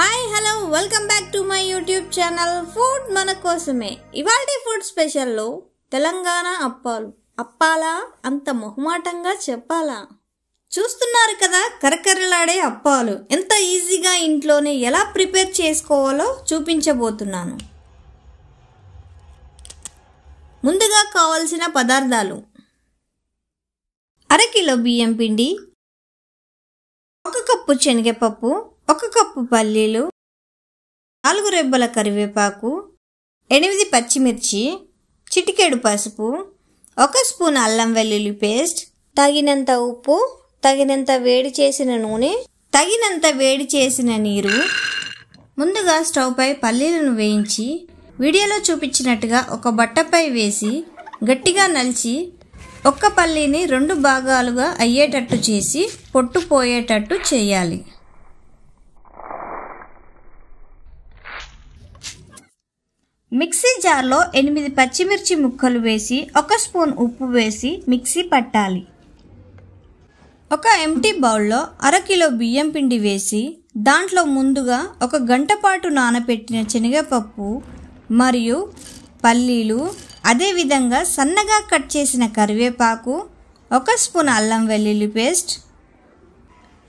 hi hello welcome back to my YouTube channel food మన కోసమే ఇవాళ ఫుడ్ స్పెషల్లో తెలంగాణ అప్పాలు అప్పాలా అంత మొహమాటంగా చెప్పాలా చూస్తున్నారు కదా కరకరలాడే అప్పాలు ఎంత ఈజీగా ఇంట్లోనే ఎలా ప్రిపేర్ చేసుకోవాలో చూపించబోతున్నాను ముందుగా కావలసిన పదార్థాలు అరకిలో బియ్యం పిండి ఒక కప్పు శనగపప్పు ఒక కప్పు పల్లీలు నాలుగు రెబ్బల కరివేపాకు ఎనిమిది పచ్చిమిర్చి చిటికెడు పసుపు ఒక స్పూన్ అల్లం వెల్లుల్లి పేస్ట్ తగినంత ఉప్పు తగినంత వేడి చేసిన నూనె తగినంత వేడి చేసిన నీరు ముందుగా స్టవ్పై పల్లీలను వేయించి వీడియోలో చూపించినట్టుగా ఒక బట్టపై వేసి గట్టిగా నలిచి ఒక్క పల్లీని రెండు భాగాలుగా అయ్యేటట్టు చేసి పొట్టు పోయేటట్టు చేయాలి మిక్సీ జార్లో ఎనిమిది పచ్చిమిర్చి ముక్కలు వేసి ఒక స్పూన్ ఉప్పు వేసి మిక్సీ పట్టాలి ఒక ఎంటీ బౌల్లో అరకిలో బియ్యం పిండి వేసి దాంట్లో ముందుగా ఒక గంట పాటు నానబెట్టిన శనగపప్పు మరియు పల్లీలు అదేవిధంగా సన్నగా కట్ చేసిన కరివేపాకు ఒక స్పూన్ అల్లం వెల్లుల్లి పేస్ట్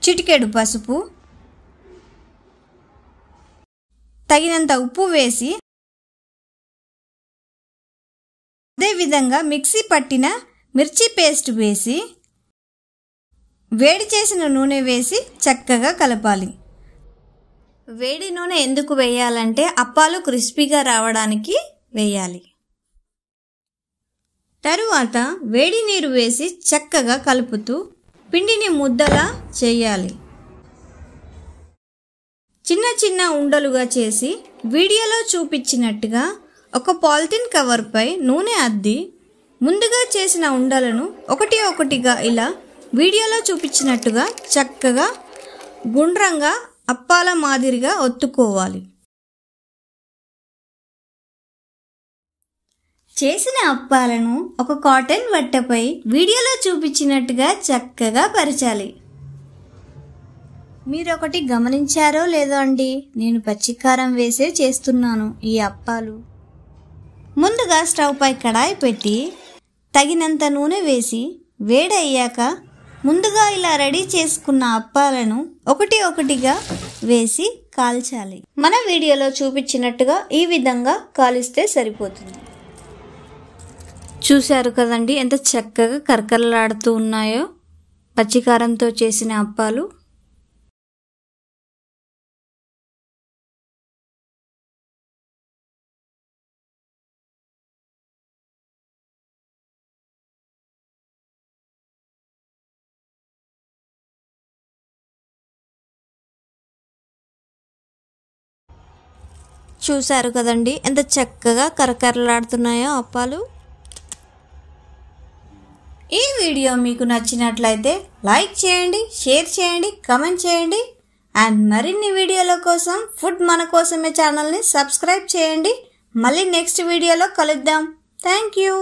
చిటికెడు పసుపు తగినంత ఉప్పు వేసి అదేవిధంగా మిక్సీ పట్టిన మిర్చి పేస్ట్ వేసి వేడి చేసిన నూనె వేసి చక్కగా కలపాలి వేడి నూనె ఎందుకు వేయాలంటే అప్పాలు క్రిస్పీగా రావడానికి వేయాలి తరువాత వేడి నీరు వేసి చక్కగా కలుపుతూ పిండిని ముద్దలా చేయాలి చిన్న చిన్న ఉండలుగా చేసి వీడియోలో చూపించినట్టుగా ఒక పాలిథిన్ కవర్పై నూనె అద్ది ముందుగా చేసిన ఉండలను ఒకటి ఒకటిగా ఇలా వీడియోలో చూపించినట్టుగా చక్కగా గుండ్రంగా అప్పాల మాదిరిగా ఒత్తుకోవాలి చేసిన అప్పాలను ఒక కాటన్ బట్టపై వీడియోలో చూపించినట్టుగా చక్కగా పరచాలి మీరు ఒకటి గమనించారో లేదో అండి నేను పచ్చికారం వేసే చేస్తున్నాను ఈ అప్పాలు ముందుగా స్టవ్పై కడాయి పెట్టి తగినంత నూనె వేసి వేడయ్యాక ముందుగా ఇలా రెడీ చేసుకున్న అప్పాలను ఒకటి ఒకటిగా వేసి కాల్చాలి మన వీడియోలో చూపించినట్టుగా ఈ విధంగా కాలిస్తే సరిపోతుంది చూశారు కదండి ఎంత చక్కగా కరకరలాడుతూ ఉన్నాయో పచ్చికారంతో చేసిన అప్పాలు చూశారు కదండి ఎంత చక్కగా కరకరలాడుతున్నాయో అప్పాలు ఈ వీడియో మీకు నచ్చినట్లయితే లైక్ చేయండి షేర్ చేయండి కమెంట్ చేయండి అండ్ మరిన్ని వీడియోల కోసం ఫుడ్ మన కోసమే ఛానల్ని సబ్స్క్రైబ్ చేయండి మళ్ళీ నెక్స్ట్ వీడియోలో కలుద్దాం థ్యాంక్ యూ